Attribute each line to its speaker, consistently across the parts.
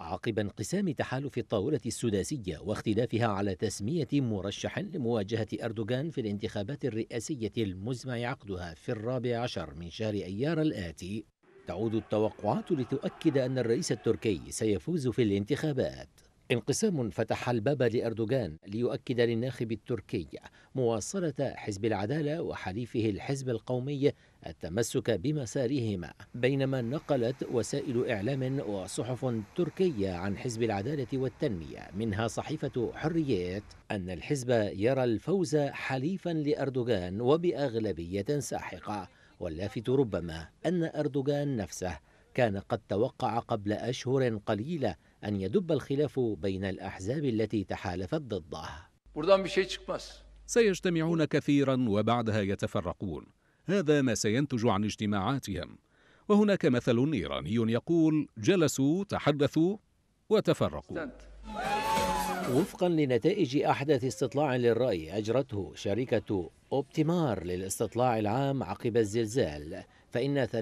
Speaker 1: عقب انقسام تحالف الطاولة السداسية واختلافها على تسمية مرشح لمواجهة أردوغان في الانتخابات الرئاسية المزمع عقدها في الرابع عشر من شهر أيار الآتي تعود التوقعات لتؤكد أن الرئيس التركي سيفوز في الانتخابات انقسام فتح الباب لأردوغان ليؤكد للناخب التركي مواصلة حزب العدالة وحليفه الحزب القومي التمسك بمسارهما بينما نقلت وسائل إعلام وصحف تركية عن حزب العدالة والتنمية منها صحيفة حريات أن الحزب يرى الفوز حليفا لأردوغان وبأغلبية ساحقة واللافت ربما أن أردوغان نفسه كان قد توقع قبل أشهر قليلة أن يدب الخلاف بين الأحزاب التي تحالفت ضده
Speaker 2: سيجتمعون كثيرا وبعدها يتفرقون هذا ما سينتج عن اجتماعاتهم وهناك مثل إيراني يقول جلسوا تحدثوا وتفرقوا
Speaker 1: وفقا لنتائج أحدث استطلاع للرأي أجرته شركة أوبتيمار للاستطلاع العام عقب الزلزال فإن 43%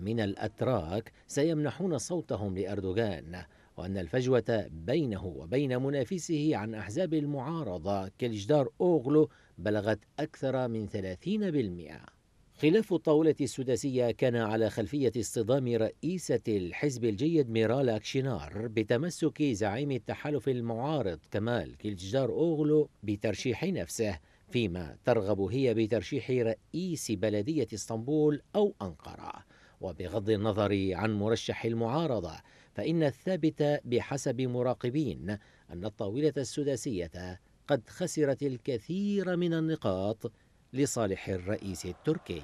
Speaker 1: من الأتراك سيمنحون صوتهم لأردوغان وأن الفجوة بينه وبين منافسه عن أحزاب المعارضة كالجدار أوغلو بلغت أكثر من 30% خلاف الطاولة السداسية كان على خلفية اصطدام رئيسة الحزب الجيد ميرال أكشينار بتمسك زعيم التحالف المعارض كمال كيلجدار أوغلو بترشيح نفسه فيما ترغب هي بترشيح رئيس بلدية اسطنبول أو أنقرة وبغض النظر عن مرشح المعارضة فإن الثابت بحسب مراقبين أن الطاولة السداسية قد خسرت الكثير من النقاط لصالح الرئيس التركي